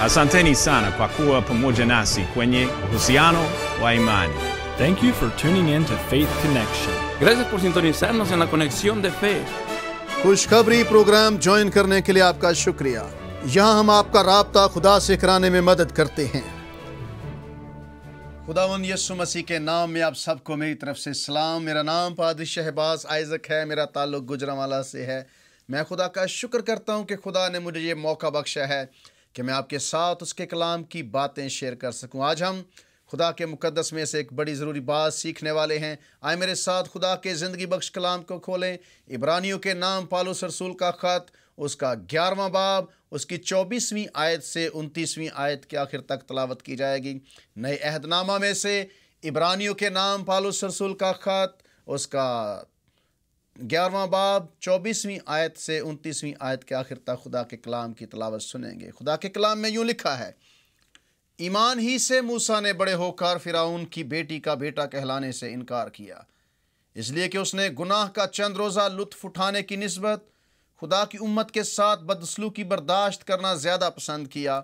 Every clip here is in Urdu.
Asanteni sana kwa kuwa pamoja nasi kwenye uhusiano wa imani. Thank you for tuning in to Faith Connection. Gracias por sintonizarnos en la conexión de fe. خوشخبری پروگرام جوائن کرنے کے لیے آپ کا شکریہ یہاں ہم آپ کا رابطہ خدا سے کرانے میں مدد کرتے ہیں خدا ان یسو مسیح کے نام میں آپ سب کو میری طرف سے سلام میرا نام پادری شہباز آئزک ہے میرا تعلق گجرا والا سے ہے میں خدا کا شکر کرتا ہوں کہ خدا نے مجھے یہ موقع بخشا ہے کہ میں آپ کے ساتھ اس کے کلام کی باتیں شیئر کر سکوں آج ہم خدا کے مقدس میں سے ایک بڑی ضروری بات سیکھنے والے ہیں آئے میرے ساتھ خدا کے زندگی بخش کلام کو کھولیں عبرانیوں کے نام پالو سرسول کا خط اس کا گیارہواں باب اس کی چوبیسویں آیت سے انتیسویں آیت کے آخر تک تلاوت کی جائے گی نئے عہد نامہ میں سے عبرانیوں کے نام پالو سرسول کا خط اس کا گیارہواں باب چوبیسویں آیت سے انتیسویں آیت کے آخر تک خدا کے کلام کی تلاوت سنیں گے خدا کے کلام میں یوں لکھا ہے ایمان ہی سے موسا نے بڑے ہو کر فراؤن کی بیٹی کا بیٹا کہلانے سے انکار کیا اس لیے کہ اس نے گناہ کا چند روزہ لطف اٹھانے کی نسبت خدا کی امت کے ساتھ بدسلو کی برداشت کرنا زیادہ پسند کیا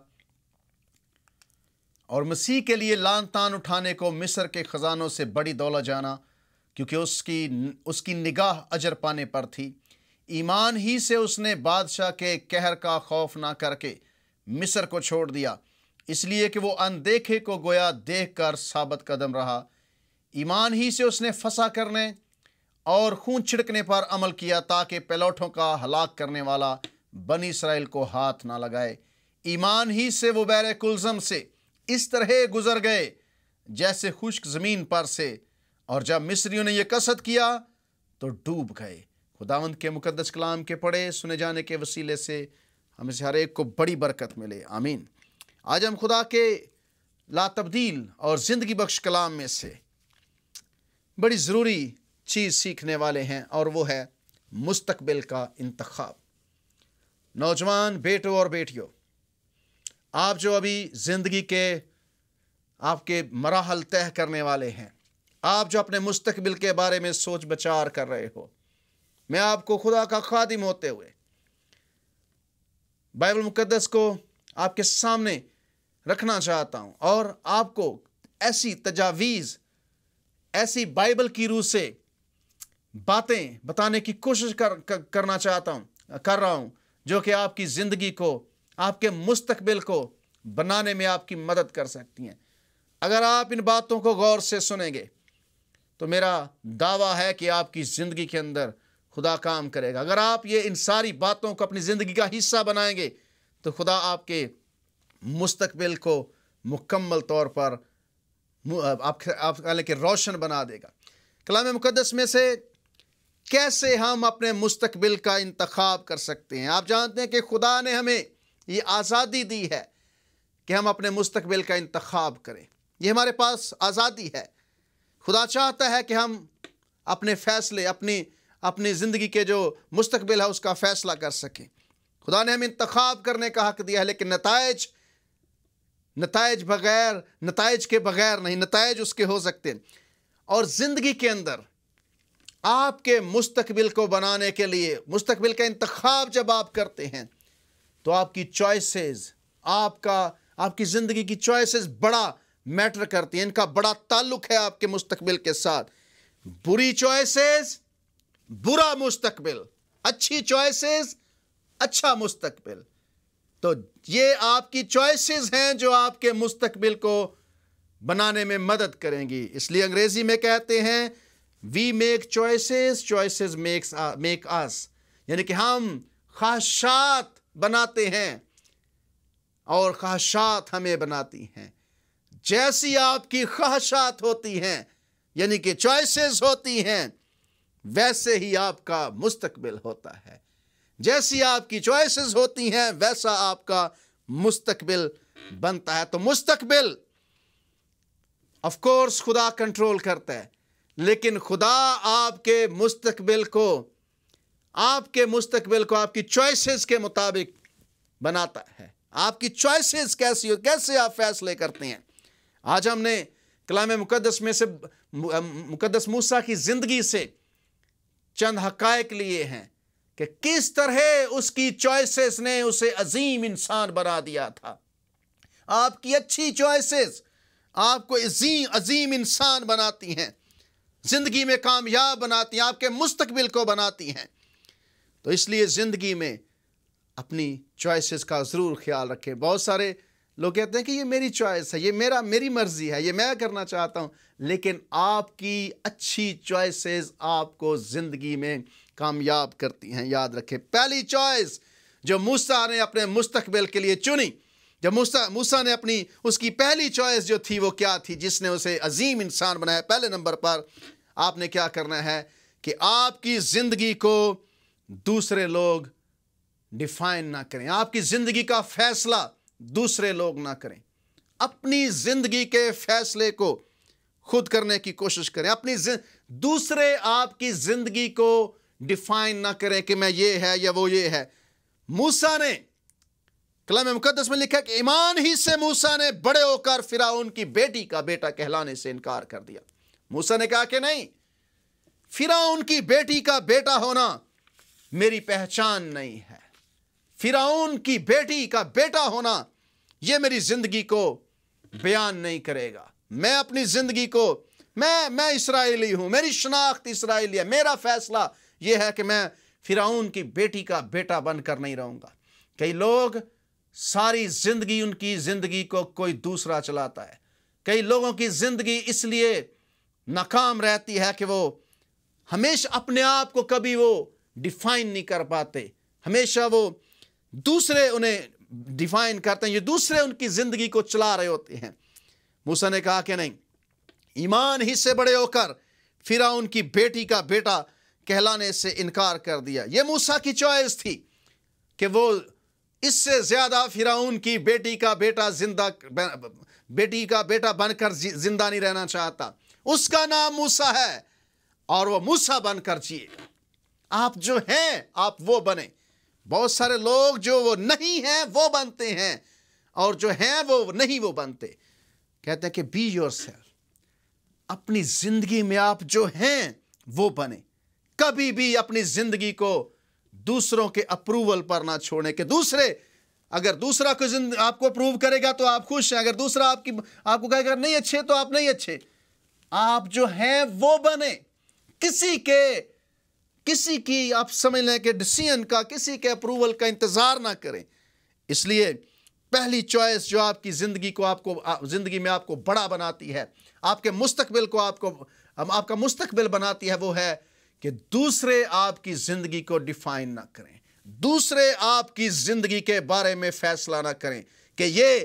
اور مسیح کے لیے لان تان اٹھانے کو مصر کے خزانوں سے بڑی دولت جانا کیونکہ اس کی اس کی نگاہ اجر پانے پر تھی ایمان ہی سے اس نے بادشاہ کے کہر کا خوف نہ کر کے مصر کو چھوڑ دیا اس لیے کہ وہ اندیکھے کو گویا دیکھ کر ثابت قدم رہا ایمان ہی سے اس نے پھنسا کرنے اور خون چھڑکنے پر عمل کیا تاکہ پلوٹوں کا ہلاک کرنے والا بنی اسرائیل کو ہاتھ نہ لگائے ایمان ہی سے وہ بیر کلزم سے اس طرح گزر گئے جیسے خشک زمین پر سے اور جب مصریوں نے یہ قصد کیا تو ڈوب گئے خداون کے مقدس کلام کے پڑھے سنے جانے کے وسیلے سے ہمیں سے ہر ایک کو بڑی برکت ملے آمین آج ہم خدا کے لا تبدیل اور زندگی بخش کلام میں سے بڑی ضروری چیز سیکھنے والے ہیں اور وہ ہے مستقبل کا انتخاب نوجوان بیٹوں اور بیٹیوں آپ جو ابھی زندگی کے آپ کے مراحل طے کرنے والے ہیں آپ جو اپنے مستقبل کے بارے میں سوچ بچار کر رہے ہو میں آپ کو خدا کا خادم ہوتے ہوئے بائبل مقدس کو آپ کے سامنے رکھنا چاہتا ہوں اور آپ کو ایسی تجاویز ایسی بائبل کی روح سے باتیں بتانے کی کوشش کر کرنا چاہتا ہوں کر رہا ہوں جو کہ آپ کی زندگی کو آپ کے مستقبل کو بنانے میں آپ کی مدد کر سکتی ہیں اگر آپ ان باتوں کو غور سے سنیں گے تو میرا دعویٰ ہے کہ آپ کی زندگی کے اندر خدا کام کرے گا اگر آپ یہ ان ساری باتوں کو اپنی زندگی کا حصہ بنائیں گے تو خدا آپ کے مستقبل کو مکمل طور پر آپ آپ روشن بنا دے گا کلام مقدس میں سے کیسے ہم اپنے مستقبل کا انتخاب کر سکتے ہیں آپ جانتے ہیں کہ خدا نے ہمیں یہ آزادی دی ہے کہ ہم اپنے مستقبل کا انتخاب کریں یہ ہمارے پاس آزادی ہے خدا چاہتا ہے کہ ہم اپنے فیصلے اپنی اپنی زندگی کے جو مستقبل ہے اس کا فیصلہ کر سکیں خدا نے ہمیں انتخاب کرنے کا حق دیا ہے لیکن نتائج نتائج بغیر نتائج کے بغیر نہیں نتائج اس کے ہو سکتے ہیں اور زندگی کے اندر آپ کے مستقبل کو بنانے کے لیے مستقبل کا انتخاب جب آپ کرتے ہیں تو آپ کی چوائسیز آپ کا آپ کی زندگی کی چوائسیز بڑا میٹر کرتی ہیں ان کا بڑا تعلق ہے آپ کے مستقبل کے ساتھ بری چوائسز برا مستقبل اچھی چوائسز اچھا مستقبل تو یہ آپ کی چوائسز ہیں جو آپ کے مستقبل کو بنانے میں مدد کریں گی اس لیے انگریزی میں کہتے ہیں we make choices choices makes make us یعنی کہ ہم خواہشات بناتے ہیں اور خواہشات ہمیں بناتی ہیں جیسی آپ کی خواہشات ہوتی ہیں یعنی کہ چوائسیز ہوتی ہیں ویسے ہی آپ کا مستقبل ہوتا ہے جیسی آپ کی چوائسیز ہوتی ہیں ویسا آپ کا مستقبل بنتا ہے تو مستقبل آف کورس خدا کنٹرول کرتا ہے لیکن خدا آپ کے مستقبل کو آپ کے مستقبل کو آپ کی چوائسیز کے مطابق بناتا ہے آپ کی چوائسیز کیسی ہو کیسے آپ فیصلے کرتے ہیں آج ہم نے کلام مقدس میں سے مقدس موسا کی زندگی سے چند حقائق لیے ہیں کہ کس طرح اس کی چوائسیز نے اسے عظیم انسان بنا دیا تھا آپ کی اچھی چوائسیز آپ کو عظیم عظیم انسان بناتی ہیں زندگی میں کامیاب بناتی ہیں آپ کے مستقبل کو بناتی ہیں تو اس لیے زندگی میں اپنی چوائسیز کا ضرور خیال رکھیں بہت سارے لوگ کہتے ہیں کہ یہ میری چوائس ہے یہ میرا میری مرضی ہے یہ میں کرنا چاہتا ہوں لیکن آپ کی اچھی چوائسیز آپ کو زندگی میں کامیاب کرتی ہیں یاد رکھیں پہلی چوائس جو موسیٰ نے اپنے مستقبل کے لیے چنی جب موسیٰ موسی نے اپنی اس کی پہلی چوائس جو تھی وہ کیا تھی جس نے اسے عظیم انسان بنایا پہلے نمبر پر آپ نے کیا کرنا ہے کہ آپ کی زندگی کو دوسرے لوگ ڈیفائن نہ کریں آپ کی زندگی کا فیصلہ دوسرے لوگ نہ کریں اپنی زندگی کے فیصلے کو خود کرنے کی کوشش کریں اپنی زند... دوسرے آپ کی زندگی کو ڈیفائن نہ کریں کہ میں یہ ہے یا وہ یہ ہے موسا نے کلام مقدس میں لکھا کہ ایمان ہی سے موسا نے بڑے ہو کر فرا ان کی بیٹی کا بیٹا کہلانے سے انکار کر دیا موسا نے کہا کہ نہیں فرا ان کی بیٹی کا بیٹا ہونا میری پہچان نہیں ہے فراؤن کی بیٹی کا بیٹا ہونا یہ میری زندگی کو بیان نہیں کرے گا میں اپنی زندگی کو میں میں اسرائیلی ہوں میری شناخت اسرائیلی ہے میرا فیصلہ یہ ہے کہ میں فراؤن کی بیٹی کا بیٹا بن کر نہیں رہوں گا کئی لوگ ساری زندگی ان کی زندگی کو کوئی دوسرا چلاتا ہے کئی لوگوں کی زندگی اس لیے ناکام رہتی ہے کہ وہ ہمیشہ اپنے آپ کو کبھی وہ ڈیفائن نہیں کر پاتے ہمیشہ وہ دوسرے انہیں ڈیفائن کرتے ہیں یہ دوسرے ان کی زندگی کو چلا رہے ہوتے ہیں موسا نے کہا کہ نہیں ایمان ہی سے بڑے ہو کر فرا ان کی بیٹی کا بیٹا کہلانے سے انکار کر دیا یہ موسا کی چوائس تھی کہ وہ اس سے زیادہ فراؤن کی بیٹی کا بیٹا زندہ بیٹی کا بیٹا بن کر زندہ نہیں رہنا چاہتا اس کا نام موسا ہے اور وہ موسا بن کر جیے آپ جو ہیں آپ وہ بنیں بہت سارے لوگ جو وہ نہیں ہیں وہ بنتے ہیں اور جو ہیں وہ نہیں وہ بنتے کہتے ہیں وہ بنے کبھی بھی اپنی زندگی کو دوسروں کے اپروول پر نہ چھوڑیں کہ دوسرے اگر دوسرا کو اپروو کرے گا تو آپ خوش ہیں اگر دوسرا آپ آپ کی کو کہے گا نہیں اچھے تو آپ نہیں اچھے آپ جو ہیں وہ بنے کسی کے کسی کی آپ سمجھ لیں کہ ڈسیزن کا کسی کے اپروول کا انتظار نہ کریں اس لیے پہلی چوائس جو آپ کی زندگی کو آپ کو زندگی میں آپ کو بڑا بناتی ہے آپ کے مستقبل کو آپ کو آپ کا مستقبل بناتی ہے وہ ہے کہ دوسرے آپ کی زندگی کو ڈیفائن نہ کریں دوسرے آپ کی زندگی کے بارے میں فیصلہ نہ کریں کہ یہ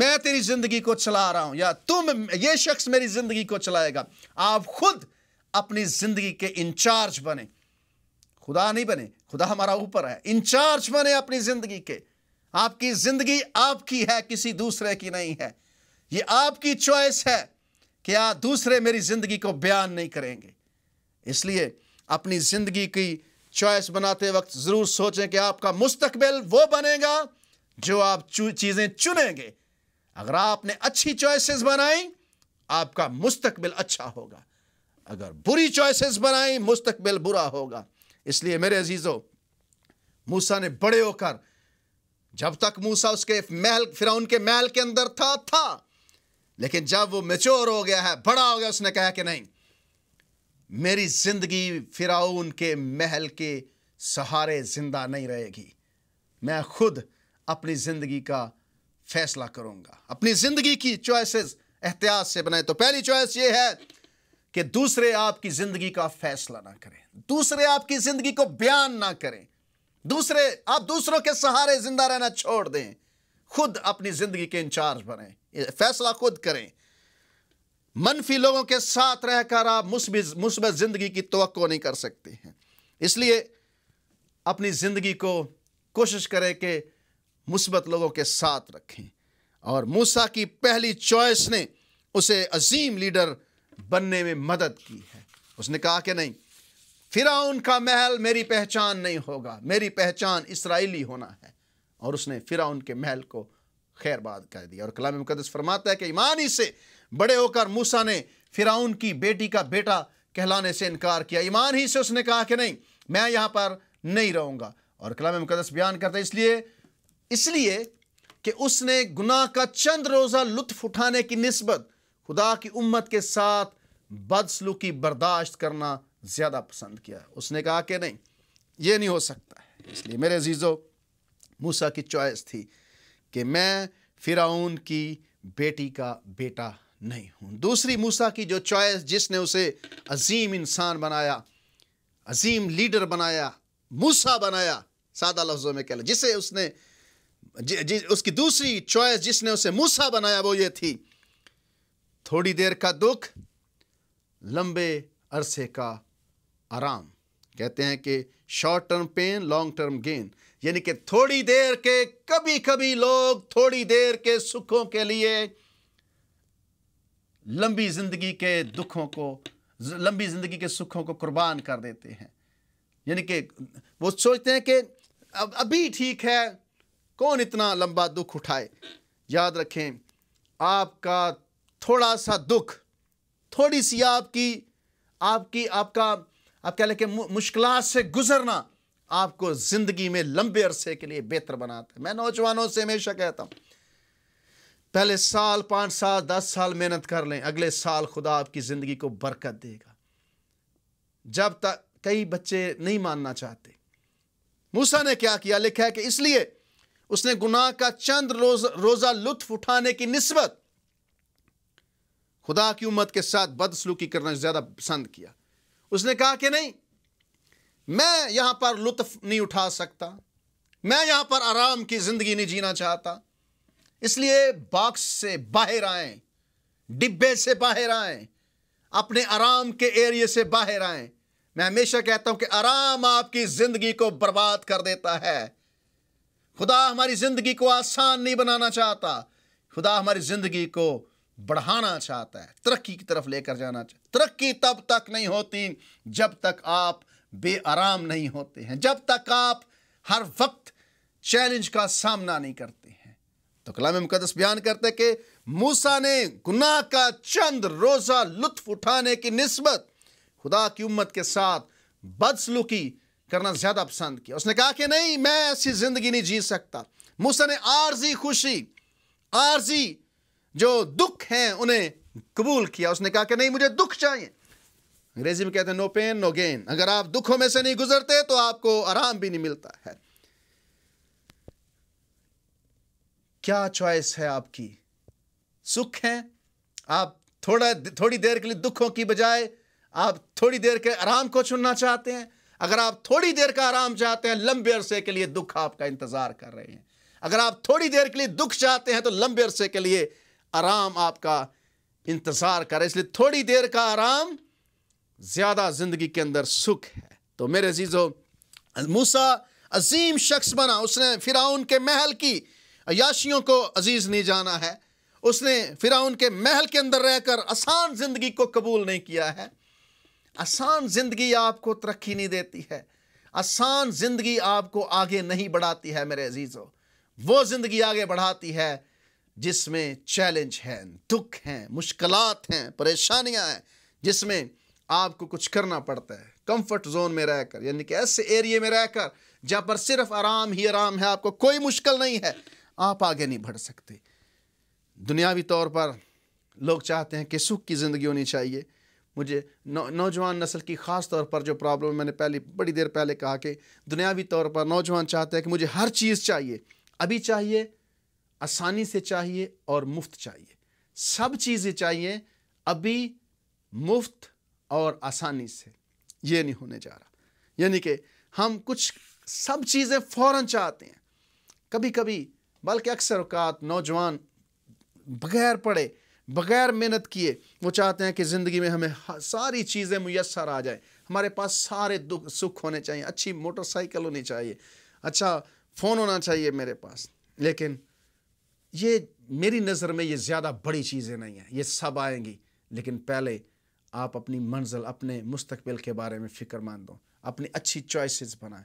میں تیری زندگی کو چلا رہا ہوں یا تم یہ شخص میری زندگی کو چلائے گا آپ خود اپنی زندگی کے انچارج بنیں خدا نہیں بنے خدا ہمارا اوپر ہے انچارج بنے اپنی زندگی کے آپ کی زندگی آپ کی ہے کسی دوسرے کی نہیں ہے یہ آپ کی چوائس ہے کہ آپ دوسرے میری زندگی کو بیان نہیں کریں گے اس لیے اپنی زندگی کی چوائس بناتے وقت ضرور سوچیں کہ آپ کا مستقبل وہ بنے گا جو آپ چیزیں چنیں گے اگر آپ نے اچھی چوائسز بنائیں آپ کا مستقبل اچھا ہوگا اگر بری چوائسز بنائیں مستقبل برا ہوگا اس لیے میرے عزیزو موسا نے بڑے ہو کر جب تک موسا اس کے محل کے محل کے اندر تھا تھا لیکن جب وہ میچور ہو گیا ہے بڑا ہو گیا اس نے کہا کہ نہیں میری زندگی فراؤن کے محل کے سہارے زندہ نہیں رہے گی میں خود اپنی زندگی کا فیصلہ کروں گا اپنی زندگی کی چوائسز احتیاط سے بنائے تو پہلی چوائس یہ ہے کہ دوسرے آپ کی زندگی کا فیصلہ نہ کریں دوسرے آپ کی زندگی کو بیان نہ کریں دوسرے آپ دوسروں کے سہارے زندہ رہنا چھوڑ دیں خود اپنی زندگی کے انچارج بنیں فیصلہ خود کریں منفی لوگوں کے ساتھ رہ کر آپ مثبت زندگی کی توقع نہیں کر سکتے ہیں اس لیے اپنی زندگی کو کوشش کریں کہ مثبت لوگوں کے ساتھ رکھیں اور موسا کی پہلی چوائس نے اسے عظیم لیڈر بننے میں مدد کی ہے اس نے کہا کہ نہیں فراؤن کا محل میری پہچان نہیں ہوگا میری پہچان اسرائیلی ہونا ہے اور اس نے فراؤن کے محل کو خیر باد کر دیا اور کلام مقدس فرماتا ہے کہ ایمان ہی سے بڑے ہو کر موسا نے فراؤن کی بیٹی کا بیٹا کہلانے سے انکار کیا ایمان ہی سے اس نے کہا کہ نہیں میں یہاں پر نہیں رہوں گا اور کلام مقدس بیان کرتا ہے اس لیے اس لیے کہ اس نے گناہ کا چند روزہ لطف اٹھانے کی نسبت خدا کی امت کے ساتھ بدسلوکی برداشت کرنا زیادہ پسند کیا اس نے کہا کہ نہیں یہ نہیں ہو سکتا ہے اس لیے میرے عزیزو موسا کی چوائس تھی کہ میں فراؤن کی بیٹی کا بیٹا نہیں ہوں دوسری موسا کی جو چوائس جس نے اسے عظیم انسان بنایا عظیم لیڈر بنایا موسا بنایا سادہ لفظوں میں کہہ لیں جسے اس نے اس کی دوسری چوائس جس نے اسے موسا بنایا وہ یہ تھی تھوڑی دیر کا دکھ لمبے عرصے کا آرام کہتے ہیں کہ short term pain long term gain یعنی کہ تھوڑی دیر کے کبھی کبھی لوگ تھوڑی دیر کے سکھوں کے لیے لمبی زندگی کے دکھوں کو لمبی زندگی کے سکھوں کو قربان کر دیتے ہیں یعنی کہ وہ سوچتے ہیں کہ ابھی ٹھیک ہے کون اتنا لمبا دکھ اٹھائے یاد رکھیں آپ کا تھوڑا سا دکھ تھوڑی سی آپ کی آپ کی آپ کا آپ کہہ لیں کہ مشکلات سے گزرنا آپ کو زندگی میں لمبے عرصے کے لیے بہتر بناتا ہے میں نوجوانوں سے ہمیشہ کہتا ہوں پہلے سال پانچ سال دس سال محنت کر لیں اگلے سال خدا آپ کی زندگی کو برکت دے گا جب تک کئی بچے نہیں ماننا چاہتے موسا نے کیا کیا لکھا ہے کہ اس لیے اس نے گناہ کا چند روز روزہ لطف اٹھانے کی نسبت خدا کی امت کے ساتھ بد سلوکی کرنا زیادہ پسند کیا اس نے کہا کہ نہیں میں یہاں پر لطف نہیں اٹھا سکتا میں یہاں پر آرام کی زندگی نہیں جینا چاہتا اس لیے باکس سے باہر آئیں ڈبے سے باہر آئیں اپنے آرام کے ایریے سے باہر آئیں میں ہمیشہ کہتا ہوں کہ آرام آپ کی زندگی کو برباد کر دیتا ہے خدا ہماری زندگی کو آسان نہیں بنانا چاہتا خدا ہماری زندگی کو بڑھانا چاہتا ہے ترقی کی طرف لے کر جانا چاہتا ہے ترقی تب تک نہیں ہوتی جب تک آپ بے آرام نہیں ہوتے ہیں جب تک آپ ہر وقت چیلنج کا سامنا نہیں کرتے ہیں تو کلام مقدس بیان کرتے کہ موسا نے گناہ کا چند روزہ لطف اٹھانے کی نسبت خدا کی امت کے ساتھ بدسلوکی کرنا زیادہ پسند کیا اس نے کہا کہ نہیں میں ایسی زندگی نہیں جی سکتا موسا نے عارضی خوشی عارضی جو دکھ ہیں انہیں قبول کیا اس نے کہا کہ نہیں مجھے دکھ چاہیے انگریزی میں کہتے ہیں نو پین نو گین اگر آپ دکھوں میں سے نہیں گزرتے تو آپ کو آرام بھی نہیں ملتا ہے کیا چوائس ہے آپ کی سکھ ہیں آپ تھوڑا تھوڑی دیر کے لیے دکھوں کی بجائے آپ تھوڑی دیر کے آرام کو چننا چاہتے ہیں اگر آپ تھوڑی دیر کا آرام چاہتے ہیں لمبے عرصے کے لیے دکھ آپ کا انتظار کر رہے ہیں اگر آپ تھوڑی دیر کے لیے دکھ چاہتے ہیں تو لمبے عرصے کے لیے آرام آپ کا انتظار کرے اس لیے تھوڑی دیر کا آرام زیادہ زندگی کے اندر سکھ ہے تو میرے موسا عظیم شخص بنا اس نے کے محل کی عیاشیوں کو عزیز نہیں جانا ہے اس نے فراؤن کے محل کے اندر رہ کر آسان زندگی کو قبول نہیں کیا ہے آسان زندگی آپ کو ترقی نہیں دیتی ہے آسان زندگی آپ کو آگے نہیں بڑھاتی ہے میرے عزیزو وہ زندگی آگے بڑھاتی ہے جس میں چیلنج ہیں دکھ ہیں مشکلات ہیں پریشانیاں ہیں جس میں آپ کو کچھ کرنا پڑتا ہے کمفرٹ زون میں رہ کر یعنی کہ ایسے ایریے میں رہ کر جہاں پر صرف آرام ہی آرام ہے آپ کو کوئی مشکل نہیں ہے آپ آگے نہیں بڑھ سکتے دنیاوی طور پر لوگ چاہتے ہیں کہ سکھ کی زندگی ہونی چاہیے مجھے نوجوان نسل کی خاص طور پر جو پرابلم میں نے پہلی بڑی دیر پہلے کہا کہ دنیاوی طور پر نوجوان چاہتے ہیں کہ مجھے ہر چیز چاہیے ابھی چاہیے آسانی سے چاہیے اور مفت چاہیے سب چیزیں چاہیے ابھی مفت اور آسانی سے یہ نہیں ہونے جا رہا یعنی کہ ہم کچھ سب چیزیں فوراً چاہتے ہیں کبھی کبھی بلکہ اکثر اوقات نوجوان بغیر پڑھے بغیر محنت کیے وہ چاہتے ہیں کہ زندگی میں ہمیں ساری چیزیں میسر آ جائیں ہمارے پاس سارے دکھ سکھ ہونے چاہیے اچھی موٹر سائیکل ہونی چاہیے اچھا فون ہونا چاہیے میرے پاس لیکن یہ میری نظر میں یہ زیادہ بڑی چیزیں نہیں ہیں یہ سب آئیں گی لیکن پہلے آپ اپنی منزل اپنے مستقبل کے بارے میں فکر مان دو اپنی اچھی چوائسیز بنائیں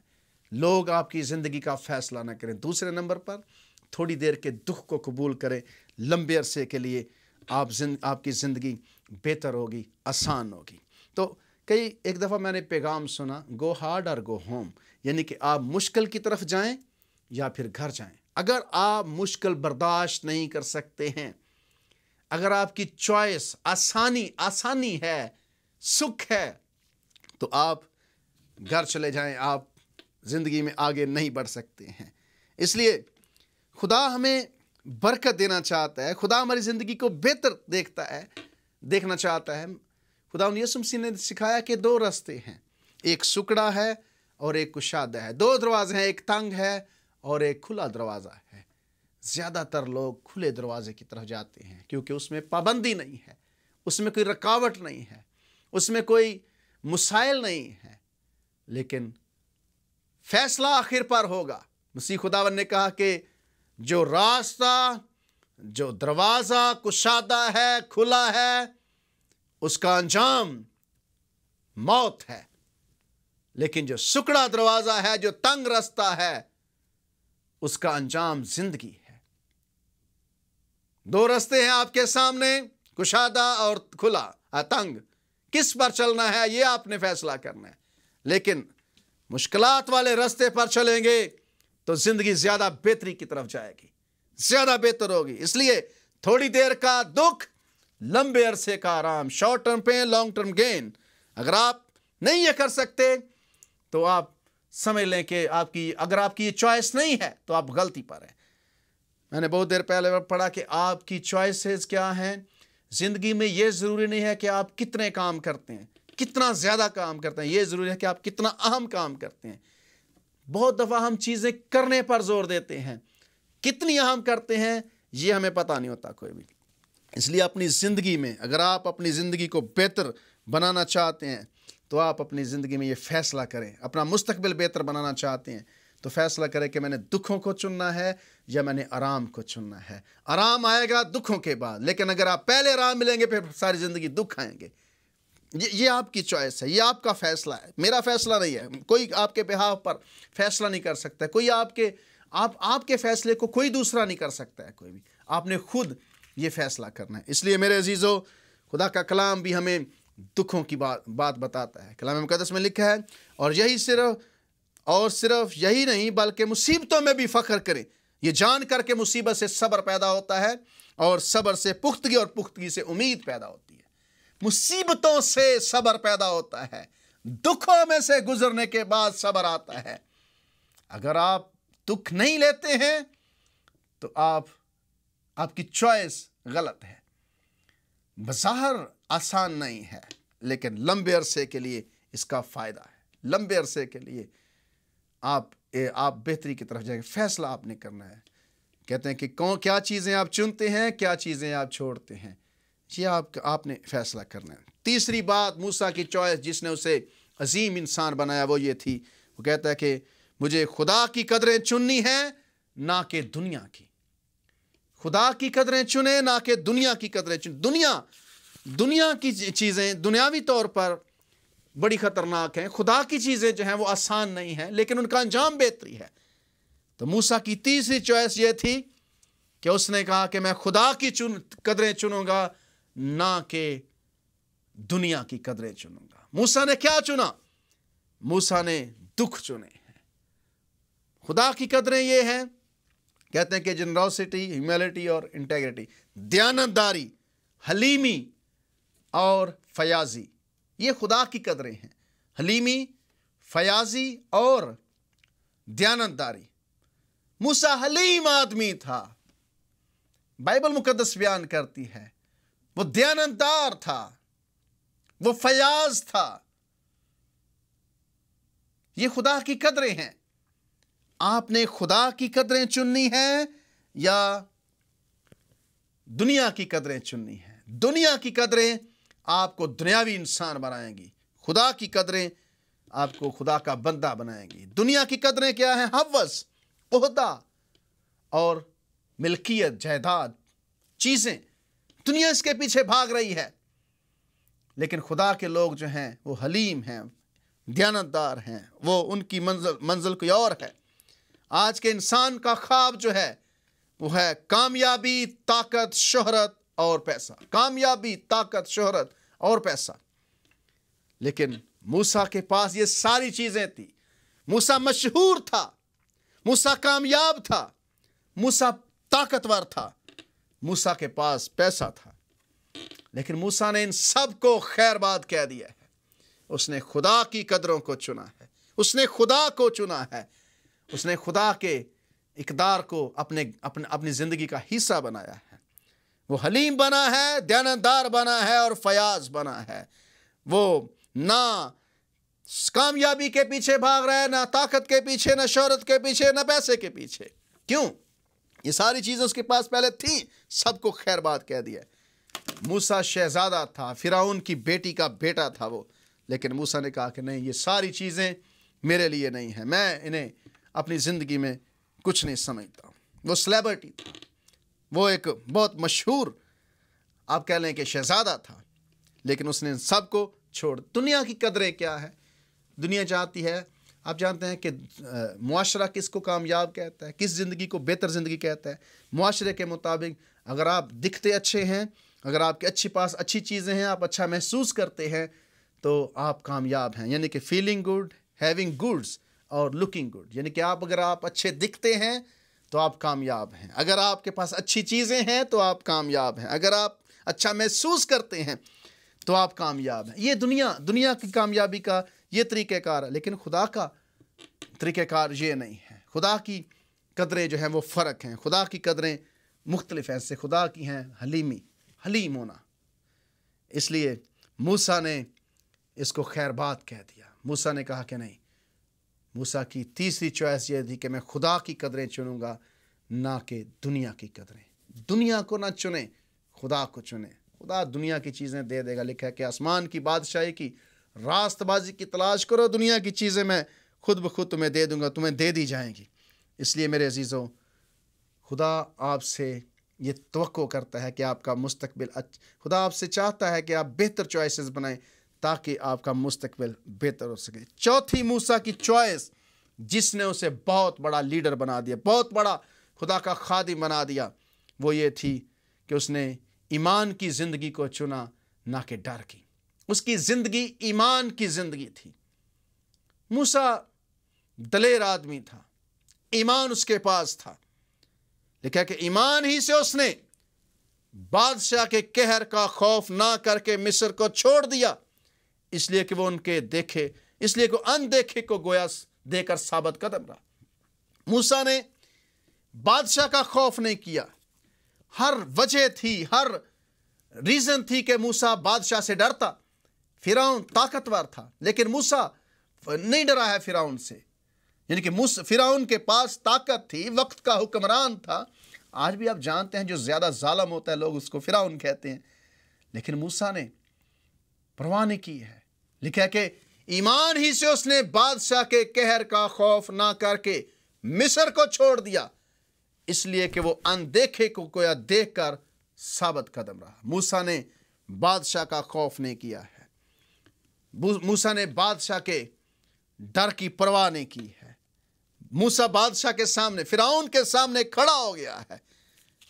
لوگ آپ کی زندگی کا فیصلہ نہ کریں دوسرے نمبر پر تھوڑی دیر کے دکھ کو قبول کریں لمبے عرصے کے لیے آپ زند آپ کی زندگی بہتر ہوگی آسان ہوگی تو کئی ایک دفعہ میں نے پیغام سنا گو ہارڈ اور گو ہوم یعنی کہ آپ مشکل کی طرف جائیں یا پھر گھر جائیں اگر آپ مشکل برداشت نہیں کر سکتے ہیں اگر آپ کی چوائس آسانی آسانی ہے سکھ ہے تو آپ گھر چلے جائیں آپ زندگی میں آگے نہیں بڑھ سکتے ہیں اس لیے خدا ہمیں برکت دینا چاہتا ہے خدا ہماری زندگی کو بہتر دیکھتا ہے دیکھنا چاہتا ہے خدا ان یسم سی نے سکھایا کہ دو رستے ہیں ایک سکڑا ہے اور ایک کشادہ ہے دو دروازے ہیں ایک تنگ ہے اور ایک کھلا دروازہ ہے زیادہ تر لوگ کھلے دروازے کی طرف جاتے ہیں کیونکہ اس میں پابندی نہیں ہے اس میں کوئی رکاوٹ نہیں ہے اس میں کوئی مسائل نہیں ہے لیکن فیصلہ آخر پر ہوگا مسیح خداون نے کہا کہ جو راستہ جو دروازہ کشادہ ہے کھلا ہے اس کا انجام موت ہے لیکن جو سکڑا دروازہ ہے جو تنگ رستہ ہے اس کا انجام زندگی ہے دو رستے ہیں آپ کے سامنے کشادہ اور کھلا تنگ کس پر چلنا ہے یہ آپ نے فیصلہ کرنا ہے لیکن مشکلات والے رستے پر چلیں گے تو زندگی زیادہ بہتری کی طرف جائے گی زیادہ بہتر ہوگی اس لیے تھوڑی دیر کا دکھ لمبے عرصے کا آرام شارٹ ٹرم پہ لانگ ٹرم گین اگر آپ نہیں یہ کر سکتے تو آپ سمجھ لیں کہ آپ کی اگر آپ کی یہ چوائس نہیں ہے تو آپ غلطی پر ہیں میں نے بہت دیر پہلے پڑھا کہ آپ کی چوائسیز کیا ہیں زندگی میں یہ ضروری نہیں ہے کہ آپ کتنے کام کرتے ہیں کتنا زیادہ کام کرتے ہیں یہ ضروری ہے کہ آپ کتنا اہم کام کرتے ہیں بہت دفعہ ہم چیزیں کرنے پر زور دیتے ہیں کتنی اہم کرتے ہیں یہ ہمیں پتہ نہیں ہوتا کوئی بھی اس لیے اپنی زندگی میں اگر آپ اپنی زندگی کو بہتر بنانا چاہتے ہیں تو آپ اپنی زندگی میں یہ فیصلہ کریں اپنا مستقبل بہتر بنانا چاہتے ہیں تو فیصلہ کریں کہ میں نے دکھوں کو چننا ہے یا میں نے آرام کو چننا ہے آرام آئے گا دکھوں کے بعد لیکن اگر آپ پہلے آرام ملیں گے پھر ساری زندگی دکھ آئیں گے یہ آپ کی چوائس ہے یہ آپ کا فیصلہ ہے میرا فیصلہ نہیں ہے کوئی آپ کے بہاؤ پر فیصلہ نہیں کر سکتا ہے کوئی آپ کے آپ آپ کے فیصلے کو کوئی دوسرا نہیں کر سکتا ہے کوئی بھی آپ نے خود یہ فیصلہ کرنا ہے اس لیے میرے عزیزو خدا کا کلام بھی ہمیں دکھوں کی بات بات بتاتا ہے کلام مقدس میں لکھا ہے اور یہی صرف اور صرف یہی نہیں بلکہ مصیبتوں میں بھی فخر کریں یہ جان کر کے مصیبت سے صبر پیدا ہوتا ہے اور صبر سے پختگی اور پختگی سے امید پیدا ہوتی ہے مصیبتوں سے صبر پیدا ہوتا ہے دکھوں میں سے گزرنے کے بعد صبر آتا ہے اگر آپ دکھ نہیں لیتے ہیں تو آپ آپ کی چوائس غلط ہے بظاہر آسان نہیں ہے لیکن لمبے عرصے کے لیے اس کا فائدہ ہے لمبے عرصے کے لیے آپ آپ بہتری کی طرف جائیں گے فیصلہ آپ نے کرنا ہے کہتے ہیں کہ کون کیا چیزیں آپ چنتے ہیں کیا چیزیں آپ چھوڑتے ہیں یہ آپ آپ نے فیصلہ کرنا ہے تیسری بات موسا کی چوائس جس نے اسے عظیم انسان بنایا وہ یہ تھی وہ کہتا ہے کہ مجھے خدا کی قدریں چننی ہیں نہ کہ دنیا کی خدا کی قدریں چنے نہ کہ دنیا کی قدریں چنے دنیا دنیا کی چیزیں دنیاوی طور پر بڑی خطرناک ہیں خدا کی چیزیں جو ہیں وہ آسان نہیں ہیں لیکن ان کا انجام بہتری ہے تو موسا کی تیسری چوائس یہ تھی کہ اس نے کہا کہ میں خدا کی قدریں چنوں گا نہ کہ دنیا کی قدریں چنوں گا موسا نے کیا چنا موسا نے دکھ چنے ہیں خدا کی قدریں یہ ہیں کہتے ہیں کہ جنروسٹی ہیومیلٹی اور انٹیگریٹی دیانتداری حلیمی اور فیاضی یہ خدا کی قدریں ہیں حلیمی فیاضی اور موسیٰ حلیم آدمی تھا بائبل مقدس بیان کرتی ہے وہ دیانتدار دار تھا وہ فیاض تھا یہ خدا کی قدریں ہیں آپ نے خدا کی قدریں چننی ہے یا دنیا کی قدریں چننی ہیں دنیا کی قدریں آپ کو دنیاوی انسان بنائیں گی خدا کی قدریں آپ کو خدا کا بندہ بنائیں گی دنیا کی قدریں کیا ہیں حوث عہدہ اور ملکیت جائیداد چیزیں دنیا اس کے پیچھے بھاگ رہی ہے لیکن خدا کے لوگ جو ہیں وہ حلیم ہیں دیانتدار ہیں وہ ان کی منزل منزل کوئی اور ہے آج کے انسان کا خواب جو ہے وہ ہے کامیابی طاقت شہرت اور پیسہ کامیابی طاقت شہرت اور پیسہ لیکن موسا کے پاس یہ ساری چیزیں تھیں موسا مشہور تھا موسا کامیاب تھا موسا طاقتور تھا موسا کے پاس پیسہ تھا لیکن موسا نے ان سب کو خیر باد کہہ دیا ہے اس نے خدا کی قدروں کو چنا ہے اس نے خدا کو چنا ہے اس نے خدا کے اقدار کو اپنے اپنے اپنی زندگی کا حصہ بنایا ہے وہ حلیم بنا ہے دیانتدار بنا ہے اور فیاض بنا ہے وہ نہ کامیابی کے پیچھے بھاگ رہا ہے نہ طاقت کے پیچھے نہ شہرت کے پیچھے نہ پیسے کے پیچھے کیوں یہ ساری چیزیں اس کے پاس پہلے تھیں سب کو خیر بات کہہ دیا موسا شہزادہ تھا فراؤن کی بیٹی کا بیٹا تھا وہ لیکن موسا نے کہا کہ نہیں یہ ساری چیزیں میرے لیے نہیں ہیں میں انہیں اپنی زندگی میں کچھ نہیں سمجھتا وہ سلیبرٹی تھا وہ ایک بہت مشہور آپ کہہ لیں کہ شہزادہ تھا لیکن اس نے سب کو چھوڑ دنیا کی قدریں کیا ہے دنیا جاتی ہے آپ جانتے ہیں کہ معاشرہ کس کو کامیاب کہتا ہے کس زندگی کو بہتر زندگی کہتا ہے معاشرے کے مطابق اگر آپ دکھتے اچھے ہیں اگر آپ کے اچھی پاس اچھی چیزیں ہیں آپ اچھا محسوس کرتے ہیں تو آپ کامیاب ہیں یعنی کہ فیلنگ گوڈ ہیونگ گڈس اور لکنگ گڈ یعنی کہ آپ اگر آپ اچھے دکھتے ہیں تو آپ کامیاب ہیں اگر آپ کے پاس اچھی چیزیں ہیں تو آپ کامیاب ہیں اگر آپ اچھا محسوس کرتے ہیں تو آپ کامیاب ہیں یہ دنیا دنیا کی کامیابی کا یہ طریقہ کار ہے لیکن خدا کا طریقہ کار یہ نہیں ہے خدا کی قدریں جو ہیں وہ فرق ہیں خدا کی قدریں مختلف ہیں سے خدا کی ہیں حلیمی حلیم ہونا اس لیے موسا نے اس کو خیر بات کہہ دیا موسا نے کہا کہ نہیں موسا کی تیسری چوائس یہ تھی کہ میں خدا کی قدریں چنوں گا نہ کہ دنیا کی قدریں دنیا کو نہ چنیں خدا کو چنیں خدا دنیا کی چیزیں دے دے گا لکھا ہے کہ آسمان کی بادشاہی کی راست بازی کی تلاش کرو دنیا کی چیزیں میں خود بخود تمہیں دے دوں گا تمہیں دے دی جائیں گی اس لیے میرے عزیزوں خدا آپ سے یہ توقع کرتا ہے کہ آپ کا مستقبل اچ خدا آپ سے چاہتا ہے کہ آپ بہتر چوائسیز بنائیں تاکہ آپ کا مستقبل بہتر ہو سکے چوتھی موسا کی چوائس جس نے اسے بہت بڑا لیڈر بنا دیا بہت بڑا خدا کا خادم بنا دیا وہ یہ تھی کہ اس نے ایمان کی زندگی کو چنا نہ کہ ڈر کی اس کی زندگی ایمان کی زندگی تھی موسا دلیر آدمی تھا ایمان اس کے پاس تھا لکھا کہ ایمان ہی سے اس نے بادشاہ کے قہر کا خوف نہ کر کے مصر کو چھوڑ دیا اس لیے کہ وہ ان کے دیکھے اس لیے کہ ان دیکھے کو گویا دے کر ثابت قدم رہا موسا نے بادشاہ کا خوف نہیں کیا ہر وجہ تھی ہر ریزن تھی کہ موسا بادشاہ سے ڈرتا فراؤن طاقتور تھا لیکن موسا نہیں ڈرا ہے فراؤن سے یعنی کہ موس فراؤن کے پاس طاقت تھی وقت کا حکمران تھا آج بھی آپ جانتے ہیں جو زیادہ ظالم ہوتا ہے لوگ اس کو فراؤن کہتے ہیں لیکن موسا نے پرواہ نہیں کی ہے لکھا کہ ایمان ہی سے اس نے بادشاہ کے کا خوف نہ کر کے مصر کو چھوڑ دیا اس لیے کہ وہ اندیکھے کو کویا دیکھ کر ثابت قدم رہا موسیٰ نے بادشاہ کا خوف نہیں کیا ہے موسیٰ نے بادشاہ کے ڈر کی پرواہ نہیں کی ہے موسیٰ بادشاہ کے سامنے فیراؤن کے سامنے کھڑا ہو گیا ہے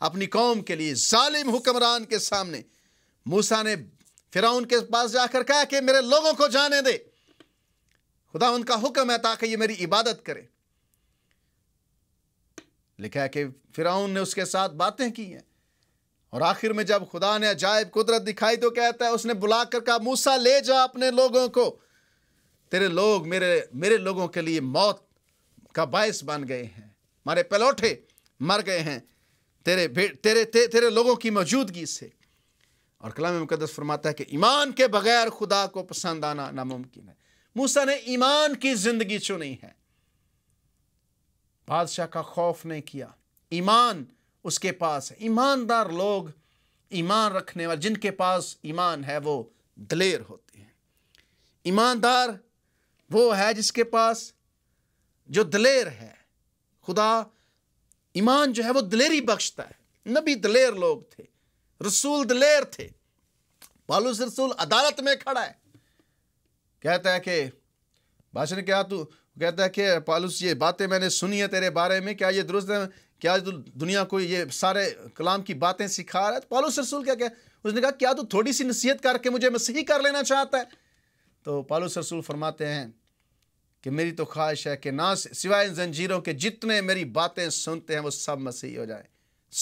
اپنی قوم کے لیے ظالم حکمران کے سامنے موسیٰ نے پھر ان کے پاس جا کر کہا کہ میرے لوگوں کو جانے دے خدا ان کا حکم ہے تاکہ یہ میری عبادت کرے لکھا کہ فرآں نے اس کے ساتھ باتیں کی ہیں اور آخر میں جب خدا نے عجائب قدرت دکھائی تو کہتا ہے اس نے بلا کر کہا موسا لے جا اپنے لوگوں کو تیرے لوگ میرے میرے لوگوں کے لیے موت کا باعث بن گئے ہیں ہمارے پلوٹے مر گئے ہیں تیرے تیرے تیرے لوگوں کی موجودگی سے اور کلام مقدس فرماتا ہے کہ ایمان کے بغیر خدا کو پسند آنا ناممکن ہے موسا نے ایمان کی زندگی چنی ہے بادشاہ کا خوف نہیں کیا ایمان اس کے پاس ہے ایماندار لوگ ایمان رکھنے والے جن کے پاس ایمان ہے وہ دلیر ہوتے ہیں ایماندار وہ ہے جس کے پاس جو دلیر ہے خدا ایمان جو ہے وہ دلیری بخشتا ہے نبی دلیر لوگ تھے رسول دلیر تھے پالوس رسول عدالت میں کھڑا ہے کہتا ہے کہ بادشاہ نے کہا تو کہتا ہے کہ پالوس یہ باتیں میں نے سنی ہے تیرے بارے میں کیا یہ درست ہے کیا دنیا کو یہ سارے کلام کی باتیں سکھا رہا ہے پالوس رسول کیا کہ اس نے کہا کیا تو تھوڑی سی نصیحت کر کے مجھے مسیحی کر لینا چاہتا ہے تو پالوس رسول فرماتے ہیں کہ میری تو خواہش ہے کہ نہ سوائے زنجیروں کے جتنے میری باتیں سنتے ہیں وہ سب مسیحی ہو جائیں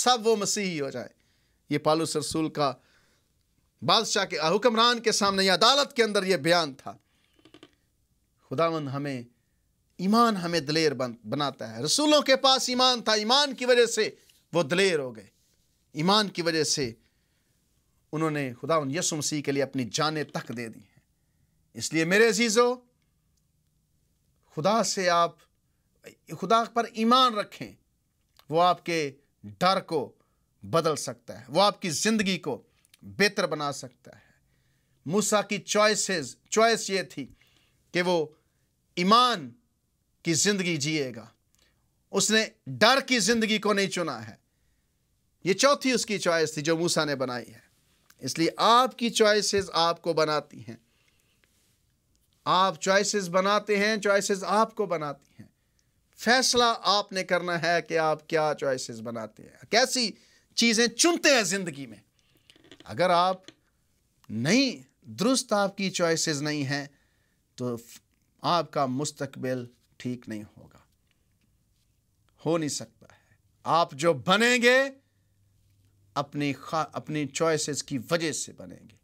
سب وہ مسیحی ہو جائیں یہ پالوس رسول کا بادشاہ کے حکمران کے سامنے یا عدالت کے اندر یہ بیان تھا خداون ہمیں ایمان ہمیں دلیر بناتا ہے رسولوں کے پاس ایمان تھا ایمان کی وجہ سے وہ دلیر ہو گئے ایمان کی وجہ سے انہوں نے خداون یسو مسیح کے لیے اپنی جانیں تک دے دی ہیں اس لیے میرے عزیزو خدا سے آپ خدا پر ایمان رکھیں وہ آپ کے ڈر کو بدل سکتا ہے وہ آپ کی زندگی کو بہتر بنا سکتا ہے موسا کی چوائسیز چوائس یہ تھی کہ وہ ایمان کی زندگی جیے گا اس نے ڈر کی زندگی کو نہیں چنا ہے یہ چوتھی اس کی چوائس تھی جو موسا نے بنائی ہے اس لیے آپ کی چوائسیز آپ کو بناتی ہیں آپ چوائسیز بناتے ہیں چوائسیز آپ کو بناتی ہیں فیصلہ آپ نے کرنا ہے کہ آپ کیا چوائسز بناتے ہیں کیسی چیزیں چنتے ہیں زندگی میں اگر آپ نہیں درست آپ کی چوائسز نہیں ہیں تو آپ کا مستقبل ٹھیک نہیں ہوگا ہو نہیں سکتا ہے آپ جو بنیں گے اپنی خوا... اپنی چوائسز کی وجہ سے بنیں گے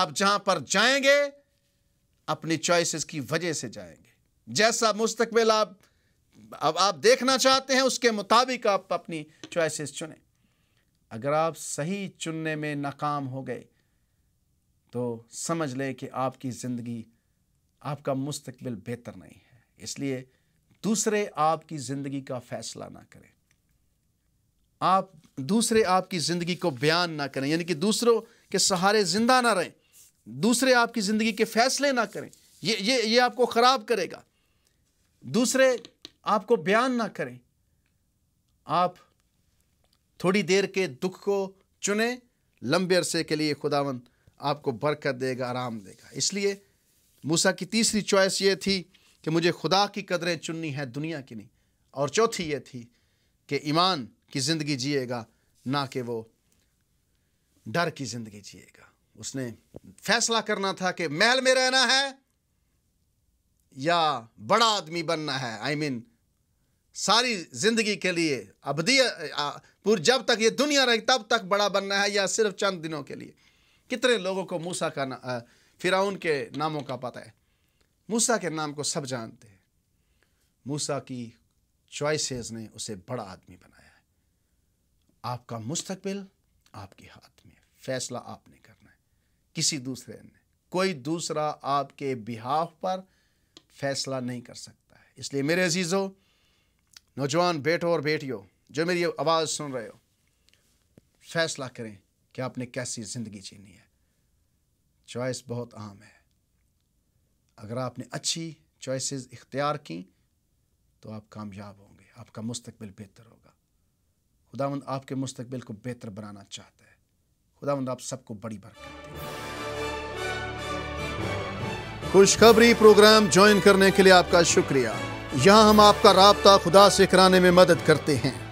آپ جہاں پر جائیں گے اپنی چوائسز کی وجہ سے جائیں گے جیسا مستقبل آپ اب آپ دیکھنا چاہتے ہیں اس کے مطابق آپ اپنی چوائسز چنیں اگر آپ صحیح چننے میں ناکام ہو گئے تو سمجھ لے کہ آپ کی زندگی آپ کا مستقبل بہتر نہیں ہے اس لیے دوسرے آپ کی زندگی کا فیصلہ نہ کریں آپ دوسرے آپ کی زندگی کو بیان نہ کریں یعنی کہ دوسروں کے سہارے زندہ نہ رہیں دوسرے آپ کی زندگی کے فیصلے نہ کریں یہ یہ یہ آپ کو خراب کرے گا دوسرے آپ کو بیان نہ کریں آپ تھوڑی دیر کے دکھ کو چنے لمبے عرصے کے لیے خداون آپ کو برکت دے گا آرام دے گا اس لیے موسا کی تیسری چوائس یہ تھی کہ مجھے خدا کی قدریں چننی ہے دنیا کی نہیں اور چوتھی یہ تھی کہ ایمان کی زندگی جیے گا نہ کہ وہ ڈر کی زندگی جیے گا اس نے فیصلہ کرنا تھا کہ محل میں رہنا ہے یا بڑا آدمی بننا ہے آئی I مین mean ساری زندگی کے لیے ابدی پور جب تک یہ دنیا رہی تب تک بڑا بننا ہے یا صرف چند دنوں کے لیے کتنے لوگوں کو موسا کا فراؤن کے ناموں کا پتہ ہے موسا کے نام کو سب جانتے ہیں موسا کی چوائسیز نے اسے بڑا آدمی بنایا ہے آپ کا مستقبل آپ کے ہاتھ میں فیصلہ آپ نے کرنا ہے کسی دوسرے نے کوئی دوسرا آپ کے بہاف پر فیصلہ نہیں کر سکتا ہے اس لیے میرے عزیزوں نوجوان بیٹو اور بیٹیوں جو میری آواز سن رہے ہو فیصلہ کریں کہ آپ نے کیسی زندگی جینی ہے چوائس بہت عام ہے اگر آپ نے اچھی چوائسیز اختیار کی تو آپ کامیاب ہوں گے آپ کا مستقبل بہتر ہوگا خدا مند آپ کے مستقبل کو بہتر بنانا چاہتا ہے خدا مند آپ سب کو بڑی خوشخبری پروگرام جوائن کرنے کے لیے آپ کا شکریہ یہاں ہم آپ کا رابطہ خدا سے کرانے میں مدد کرتے ہیں